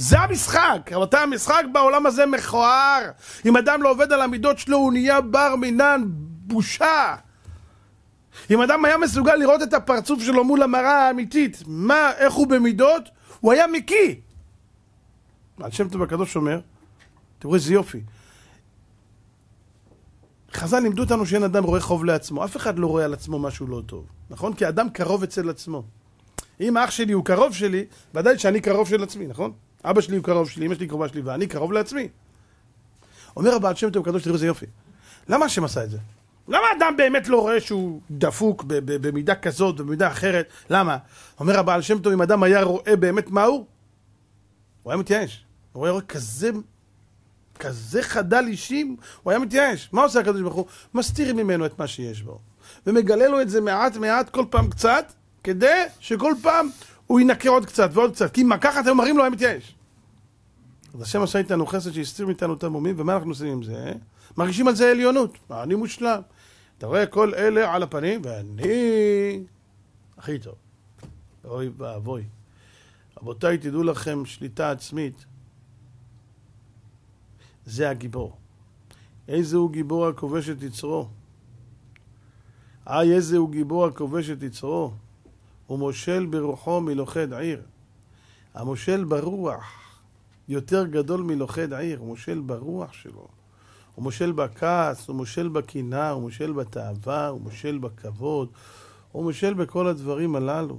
זה המשחק, רבותי המשחק בעולם הזה מכוער. אם אדם לא עובד על המידות שלו, הוא נהיה בר מינן, בושה. אם אדם היה מסוגל לראות את הפרצוף שלו מול המראה האמיתית, מה, איך הוא במידות, הוא היה מקיא. על שם טוב הקדוש אומר, תראו איזה יופי. חז"ל לימדו אותנו שאין אדם רואה חוב לעצמו. אף אחד לא רואה על עצמו משהו לא טוב, נכון? כי אדם קרוב אצל עצמו. אם האח שלי הוא קרוב שלי, ודאי שאני קרוב של עצמי, נכון? אבא שלי הוא קרוב שלי, אמא שלי קרובה שלי, ואני קרוב לעצמי. אומר הבעל שם טוב קדוש, תראו איזה יופי. למה השם עשה את זה? למה אדם באמת לא רואה שהוא דפוק במידה כזאת ובמידה אחרת? למה? אומר הבעל שם טוב, אם אדם היה רואה באמת מה הוא, הוא היה מתייאש. הוא היה רואה כזה, כזה חדל אישים, הוא היה מתייאש. מה עושה הקדוש ברוך הוא? מסתיר ממנו את מה שיש בו. ומגלה לו את זה מעט מעט, כל פעם קצת, כדי שכל פעם הוא ינקה עוד קצת ועוד קצת, כי אם ככה אתם מראים לו, היה מתייאש. אז השם עשה איתנו חסד שהסתיר מאיתנו את המומים, ומה אנחנו עושים עם זה? מרגישים על זה עליונות, אני מושלם. אתה רואה כל אלה על הפנים, ואני הכי טוב. אוי ואבוי. רבותיי, תדעו לכם, שליטה עצמית זה הגיבור. איזה הוא גיבור הכובש את יצרו? איי, אה, איזה הוא גיבור הכובש את יצרו? ומושל ברוחו מלוכד עיר. המושל ברוח יותר גדול מלוכד עיר, הוא מושל ברוח שלו. הוא מושל בכעס, הוא מושל בקנאה, הוא מושל בתאווה, הוא מושל בכבוד, הוא מושל בכל הדברים הללו.